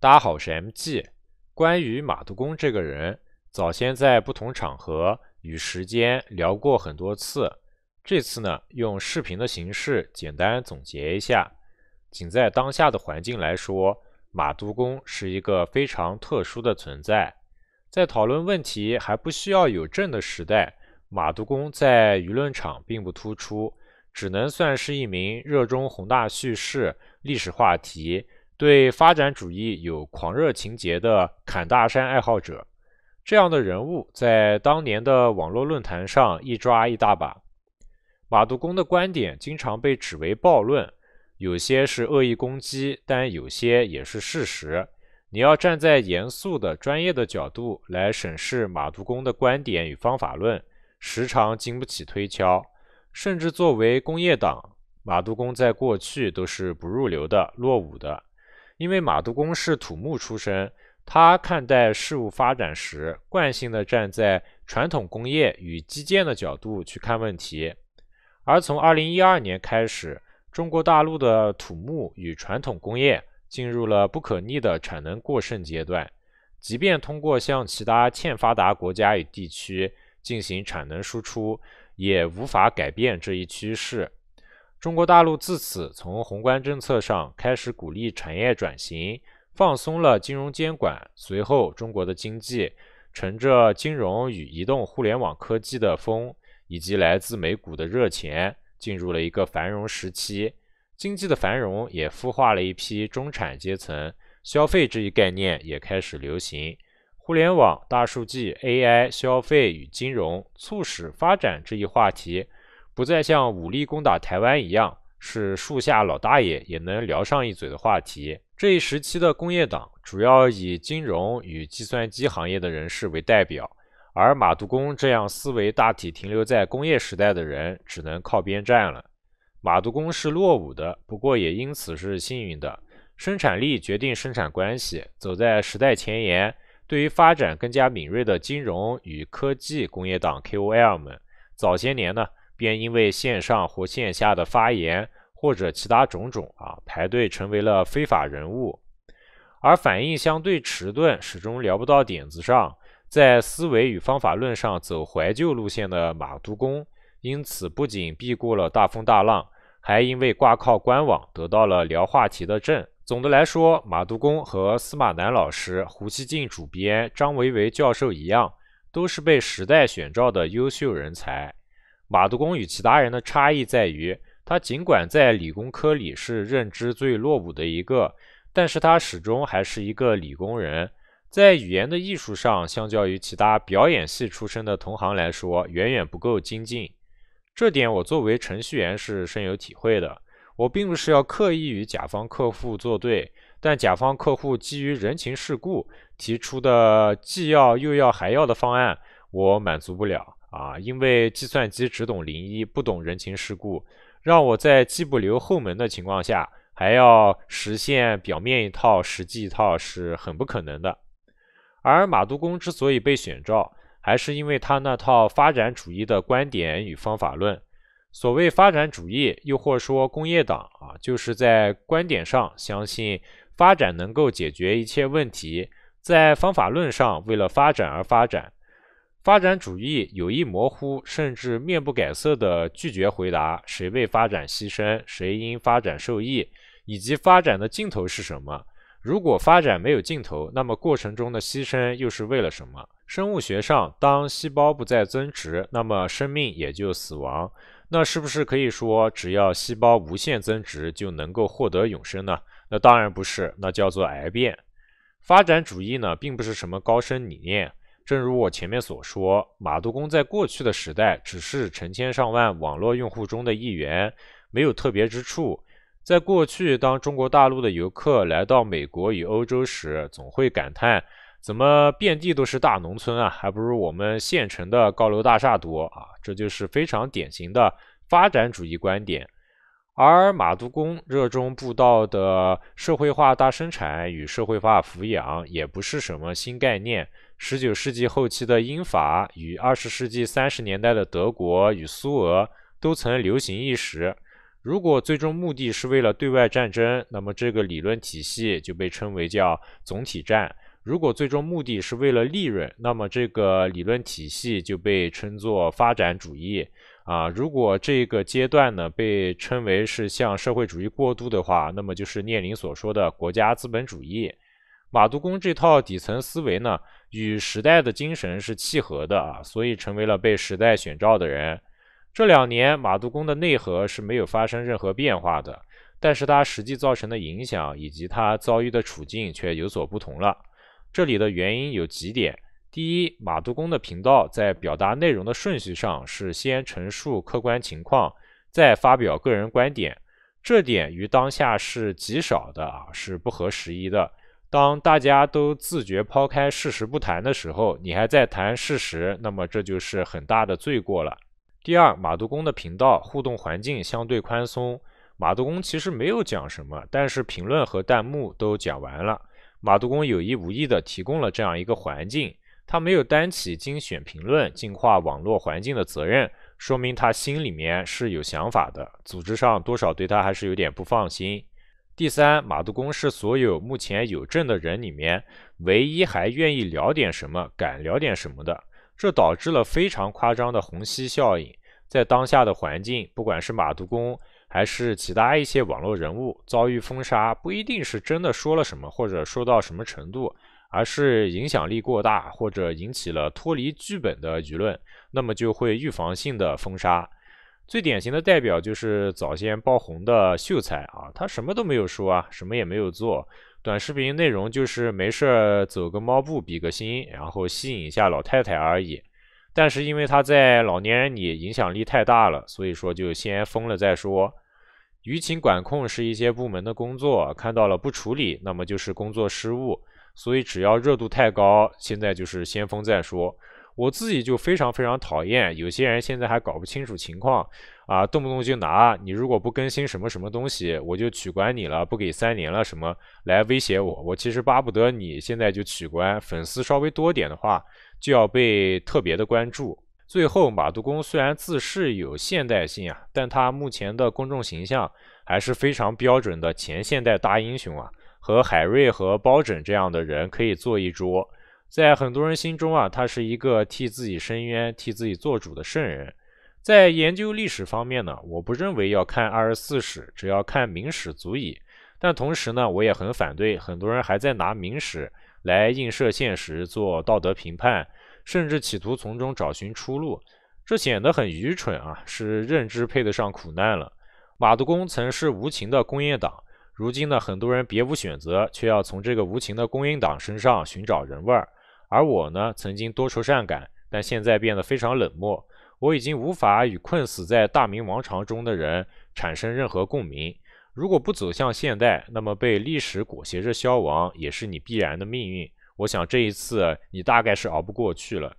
大家好，我是 MG。关于马杜公这个人，早先在不同场合与时间聊过很多次。这次呢，用视频的形式简单总结一下。仅在当下的环境来说，马杜公是一个非常特殊的存在。在讨论问题还不需要有证的时代，马杜公在舆论场并不突出，只能算是一名热衷宏大叙事、历史话题。对发展主义有狂热情节的砍大山爱好者，这样的人物在当年的网络论坛上一抓一大把。马杜公的观点经常被指为暴论，有些是恶意攻击，但有些也是事实。你要站在严肃的专业的角度来审视马杜公的观点与方法论，时常经不起推敲。甚至作为工业党，马杜公在过去都是不入流的、落伍的。因为马杜公是土木出身，他看待事物发展时，惯性的站在传统工业与基建的角度去看问题。而从二零一二年开始，中国大陆的土木与传统工业进入了不可逆的产能过剩阶段，即便通过向其他欠发达国家与地区进行产能输出，也无法改变这一趋势。中国大陆自此从宏观政策上开始鼓励产业转型，放松了金融监管。随后，中国的经济乘着金融与移动互联网科技的风，以及来自美股的热钱，进入了一个繁荣时期。经济的繁荣也孵化了一批中产阶层，消费这一概念也开始流行。互联网、大数据、AI、消费与金融促使发展这一话题。不再像武力攻打台湾一样，是树下老大爷也能聊上一嘴的话题。这一时期的工业党主要以金融与计算机行业的人士为代表，而马杜公这样思维大体停留在工业时代的人，只能靠边站了。马杜公是落伍的，不过也因此是幸运的。生产力决定生产关系，走在时代前沿，对于发展更加敏锐的金融与科技工业党 KOL 们，早些年呢。便因为线上或线下的发言或者其他种种啊，排队成为了非法人物；而反应相对迟钝，始终聊不到点子上，在思维与方法论上走怀旧路线的马都工，因此不仅避过了大风大浪，还因为挂靠官网得到了聊话题的证。总的来说，马都工和司马南老师、胡锡进主编、张维为教授一样，都是被时代选召的优秀人才。马德公与其他人的差异在于，他尽管在理工科里是认知最落伍的一个，但是他始终还是一个理工人，在语言的艺术上，相较于其他表演系出身的同行来说，远远不够精进。这点我作为程序员是深有体会的。我并不是要刻意与甲方客户作对，但甲方客户基于人情世故提出的既要又要还要的方案，我满足不了。啊，因为计算机只懂零一，不懂人情世故，让我在既不留后门的情况下，还要实现表面一套，实际一套，是很不可能的。而马杜公之所以被选召，还是因为他那套发展主义的观点与方法论。所谓发展主义，又或说工业党啊，就是在观点上相信发展能够解决一切问题，在方法论上为了发展而发展。发展主义有意模糊，甚至面不改色地拒绝回答：谁为发展牺牲，谁因发展受益，以及发展的尽头是什么？如果发展没有尽头，那么过程中的牺牲又是为了什么？生物学上，当细胞不再增值，那么生命也就死亡。那是不是可以说，只要细胞无限增值，就能够获得永生呢？那当然不是，那叫做癌变。发展主义呢，并不是什么高深理念。正如我前面所说，马杜公在过去的时代只是成千上万网络用户中的一员，没有特别之处。在过去，当中国大陆的游客来到美国与欧洲时，总会感叹：“怎么遍地都是大农村啊，还不如我们县城的高楼大厦多啊！”这就是非常典型的发展主义观点。而马杜公热衷布道的社会化大生产与社会化抚养，也不是什么新概念。十九世纪后期的英法与二十世纪三十年代的德国与苏俄都曾流行一时。如果最终目的是为了对外战争，那么这个理论体系就被称为叫总体战；如果最终目的是为了利润，那么这个理论体系就被称作发展主义。啊，如果这个阶段呢被称为是向社会主义过渡的话，那么就是列宁所说的国家资本主义。马杜公这套底层思维呢，与时代的精神是契合的啊，所以成为了被时代选召的人。这两年马杜公的内核是没有发生任何变化的，但是他实际造成的影响以及他遭遇的处境却有所不同了。这里的原因有几点：第一，马杜公的频道在表达内容的顺序上是先陈述客观情况，再发表个人观点，这点与当下是极少的啊，是不合时宜的。当大家都自觉抛开事实不谈的时候，你还在谈事实，那么这就是很大的罪过了。第二，马杜公的频道互动环境相对宽松，马杜公其实没有讲什么，但是评论和弹幕都讲完了。马杜公有意无意的提供了这样一个环境，他没有担起精选评论、净化网络环境的责任，说明他心里面是有想法的，组织上多少对他还是有点不放心。第三，马杜公是所有目前有证的人里面唯一还愿意聊点什么、敢聊点什么的，这导致了非常夸张的虹吸效应。在当下的环境，不管是马杜公还是其他一些网络人物遭遇封杀，不一定是真的说了什么或者说到什么程度，而是影响力过大或者引起了脱离剧本的舆论，那么就会预防性的封杀。最典型的代表就是早先爆红的秀才啊，他什么都没有说啊，什么也没有做，短视频内容就是没事儿走个猫步、比个心，然后吸引一下老太太而已。但是因为他在老年人里影响力太大了，所以说就先封了再说。舆情管控是一些部门的工作，看到了不处理，那么就是工作失误。所以只要热度太高，现在就是先封再说。我自己就非常非常讨厌有些人，现在还搞不清楚情况啊，动不动就拿你如果不更新什么什么东西，我就取关你了，不给三连了什么来威胁我。我其实巴不得你现在就取关，粉丝稍微多点的话就要被特别的关注。最后，马杜公虽然自视有现代性啊，但他目前的公众形象还是非常标准的前现代大英雄啊，和海瑞和包拯这样的人可以坐一桌。在很多人心中啊，他是一个替自己伸冤、替自己做主的圣人。在研究历史方面呢，我不认为要看二十四史，只要看《明史》足矣。但同时呢，我也很反对很多人还在拿《明史》来映射现实、做道德评判，甚至企图从中找寻出路，这显得很愚蠢啊！是认知配得上苦难了。马德公曾是无情的工业党，如今呢，很多人别无选择，却要从这个无情的工业党身上寻找人味儿。而我呢，曾经多愁善感，但现在变得非常冷漠。我已经无法与困死在大明王朝中的人产生任何共鸣。如果不走向现代，那么被历史裹挟着消亡，也是你必然的命运。我想这一次，你大概是熬不过去了。